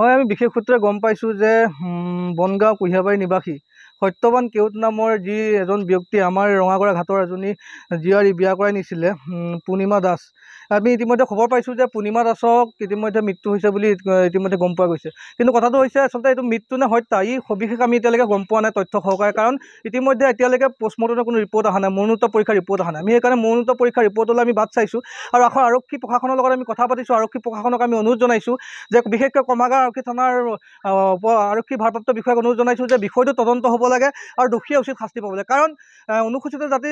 হয় আমি বিশেষ সূত্ৰে গম পাইছোঁ যে বনগাঁও কুঁহিয়াৰবাৰী নিবাসী সত্যৱান কেউট নামৰ যি এজন ব্যক্তি আমাৰ ৰঙাগড়া ঘাটৰ এজনী জীয়াৰী বিয়া কৰাই নিছিলে পূৰ্ণিমা দাস আমি ইতিমধ্যে খবৰ পাইছোঁ যে পূৰ্ণিমা দাসক ইতিমধ্যে মৃত্যু হৈছে বুলি ইতিমধ্যে গম পোৱা গৈছে কিন্তু কথাটো হৈছে আচলতে এইটো মৃত্যু নে হত্যা ই সবিশেষ আমি এতিয়ালৈকে গম পোৱা নাই তথ্য সহকাৰে কাৰণ ইতিমধ্যে এতিয়ালৈকে পষ্টমৰ্টমৰ কোনো ৰিপৰ্ট অহা নাই মনোনীত পৰীক্ষাৰ ৰিপৰ্ট অহা নাই আমি সেইকাৰণে মনোনীত পৰীক্ষাৰ ৰিপৰ্টলৈ আমি বাট চাইছোঁ আৰু আখৰ আৰক্ষী প্ৰশাসনৰ লগত আমি কথা পাতিছোঁ আৰক্ষী প্ৰশাসনক আমি অনুৰোধ জনাইছোঁ যে বিশেষকৈ কমাগাঁও আৰক্ষী থানাৰ আৰক্ষী ভাৰপ্ৰাপ্ত বিষয়াক অনুৰোধ জনাইছোঁ যে বিষয়টো তদন্ত হ'ব লাগে আৰু দোষীয়ে উচিত শাস্তি পাব লাগে কাৰণ অনুসূচিত জাতি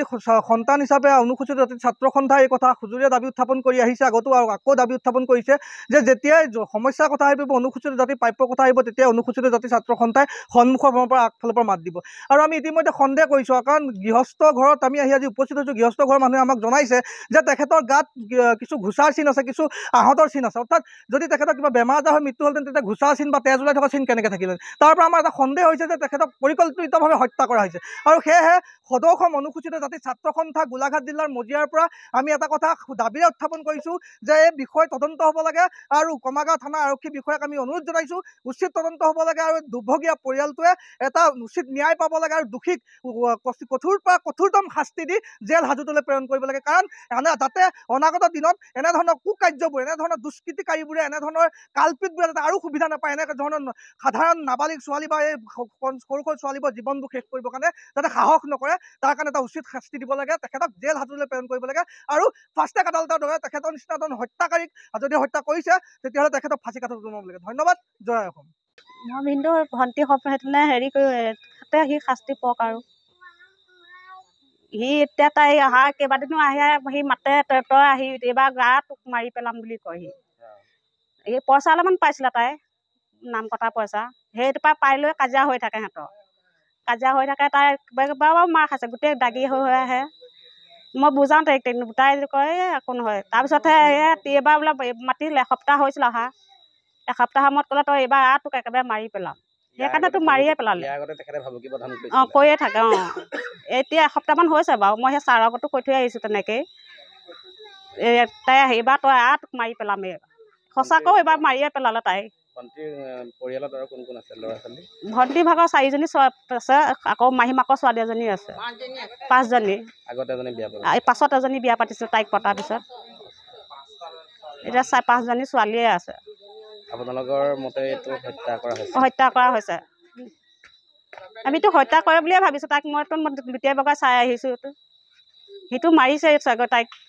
সন্তান হিচাপে অনুসূচিত জাতিৰ ছাত্ৰ সন্থাই এই কথা সুজুৰীয়া দাবী উত্থাপন কৰি আহিছে আগতো আৰু আকৌ দাবী উত্থাপন কৰিছে যে যেতিয়াই সমস্যাৰ কথা আহিব অনুসূচিত জাতিৰ প্ৰাপ্য কথা আহিব তেতিয়া অনুসূচিত জাতিৰ ছাত্ৰ সন্থাই সন্মুখৰ ফালৰ পৰা আগফালৰ পৰা মাত দিব আৰু আমি ইতিমধ্যে সন্দেহ কৰিছোঁ কাৰণ গৃহস্থ ঘৰত আমি আহি আজি উপস্থিত হৈছোঁ গৃহস্থ ঘৰৰ মানুহে আমাক জনাইছে যে তেখেতৰ গাত কিছু ঘোচাৰ চিন আছে কিছু আহতৰ চিন আছে অৰ্থাৎ যদি তেখেতৰ কিবা বেমাৰ আজাৰ হৈ মৃত্যু হ'লহেঁতেন তেতিয়া ঘোচাৰ চিন বা তেজ ওলাই থকা চিন কেনেকৈ থাকিলে তাৰ পৰা আমাৰ এটা সন্দেহ হৈছে যে তেখেতক পৰিকল্পিত ভাৱে হত্যা কৰা হৈছে আৰু সেয়েহে সদৌ অসম অনুসূচিত জাতি ছাত্ৰ সন্থা গোলাঘাট জিলাৰ মজিয়াৰ পৰা আমি এটা কথা দাবীৰে উত্থাপন কৰিছোঁ যে এই বিষয়ে তদন্ত হ'ব লাগে আৰু কমাগাঁও থানা আৰক্ষী বিষয়াক আমি অনুৰোধ জনাইছো উচিত তদন্ত হ'ব লাগে আৰু দুৰ্ভগীয়া পৰিয়ালটোৱে এটা উচিত ন্যায় পাব লাগে আৰু দোষীক কঠোৰ পৰা কঠোৰতম শাস্তি দি জেল হাজোতলৈ প্ৰেৰণ কৰিব লাগে কাৰণ যাতে অনাগত দিনত এনেধৰণৰ কুকাৰ্যবোৰ এনেধৰণৰ দুষ্কৃতিকাৰীবোৰে এনেধৰণৰ কাল্পিতবোৰে যাতে আৰু সুবিধা নাপায় এনেধৰণৰ সাধাৰণ নাবালিক ছোৱালী বা এই সৰু সৰু ছোৱালীবোৰ বা জীৱনবোৰ শেষ কৰিবৰ কাৰণে যাতে সাহস নকৰে তাৰ কাৰণে এটা উচিত শাস্তি দিব লাগে তেখেতক জেল হাতলৈ প্ৰেৰণ কৰিব লাগে আৰু ফাষ্টেক আদালতৰ দৰে তেখেতৰ নিচিনা এজন হত্যাকাৰীক যদি হত্যা কৰিছে তেতিয়াহ'লে তেখেতক ফাঁচী কাঠত জনাব লাগে ধন্যবাদ জয় অসম ভণ্টি সপোনে হেৰি কৰি তাতে সি শাস্তি পাওক আৰু সি এতিয়া তাই অহা কেইবাদিনো আহে সি মাতে তই আহি এইবাৰ গা তোক মাৰি পেলাম বুলি কয় সি এই পইচা অলপমান পাইছিলে তাই নাম কটা পইচা সেইটোৰ পৰা পাই লৈ কাজিয়া হৈ থাকে সিহঁতৰ কাজিয়া হৈ থাকে তাই বাৰু মাৰ খাইছে গোটেই দাগি হৈ হৈ আহে মই বুজাওঁ তাইক তাই কয় একো নহয় তাৰপিছতহে এই এইবাৰ বোলে মাতিলে এসপ্তাহ হৈছিল অহা এসপ্তাহ সময়ত ক'লে তই এইবাৰ আ তোক একেবাৰে মাৰি পেলাম সেইকাৰণে তোক মাৰিয়ে পেলালে অঁ কৈয়ে থাকে অঁ এতিয়া এসপ্তাহমান হৈছে বাৰু মই সেই ছাৰৰ আগতো কৈ থৈ আহিছোঁ তেনেকৈয়ে তাই আহিবা তই আ তোক মাৰি পেলামেই সঁচাকৈ এইবাৰ মাৰিয়ে পেলালে তাই ভণ্টিৰ ভাগৰ চাৰিজনী আছে আকৌ মাহীমাকৰ ছোৱালী এজনী আছে পাঁচজনী পাছত এজনী বিয়া পাতিছোঁ তাইক পতাৰ পিছত এতিয়া চাৰি পাঁচজনী ছোৱালীয়ে আছে আপোনালোকৰ মতে হত্যা কৰা হৈছে হত্যা কৰা হৈছে আমিতো হত্যা কৰে বুলিয়ে ভাবিছোঁ তাইক মইতো লুটিয়াই বগাই চাই আহিছোঁ সিটো মাৰিছে তাইক